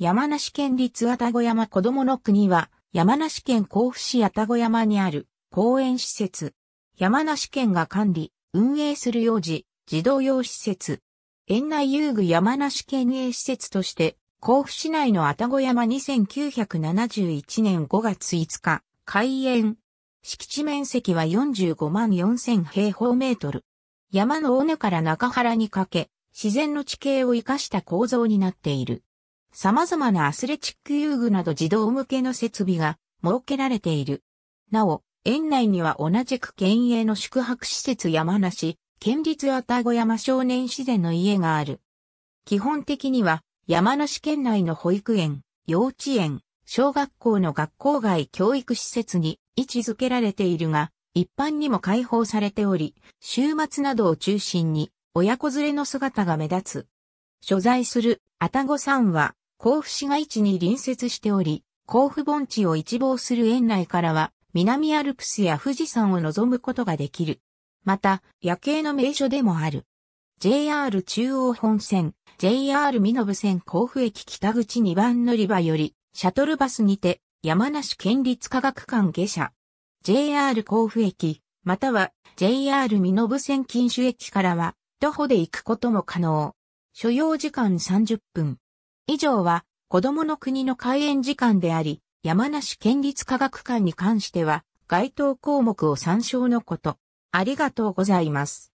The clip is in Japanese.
山梨県立たご山子供の国は、山梨県甲府市たご山にある公園施設。山梨県が管理、運営する幼児、児童用施設。園内遊具山梨県営施設として、甲府市内のたご山2971年5月5日、開園。敷地面積は45万4000平方メートル。山の尾根から中原にかけ、自然の地形を生かした構造になっている。様々なアスレチック遊具など児童向けの設備が設けられている。なお、園内には同じく県営の宿泊施設山梨、県立たご山少年自然の家がある。基本的には山梨県内の保育園、幼稚園、小学校の学校外教育施設に位置づけられているが、一般にも開放されており、週末などを中心に親子連れの姿が目立つ。所在するごさんは甲府市街地に隣接しており、甲府盆地を一望する園内からは、南アルプスや富士山を望むことができる。また、夜景の名所でもある。JR 中央本線、JR 身延線甲府駅北口2番乗り場より、シャトルバスにて、山梨県立科学館下車。JR 甲府駅、または JR 身延線近州駅からは、徒歩で行くことも可能。所要時間30分。以上は、子供の国の開園時間であり、山梨県立科学館に関しては、該当項目を参照のこと。ありがとうございます。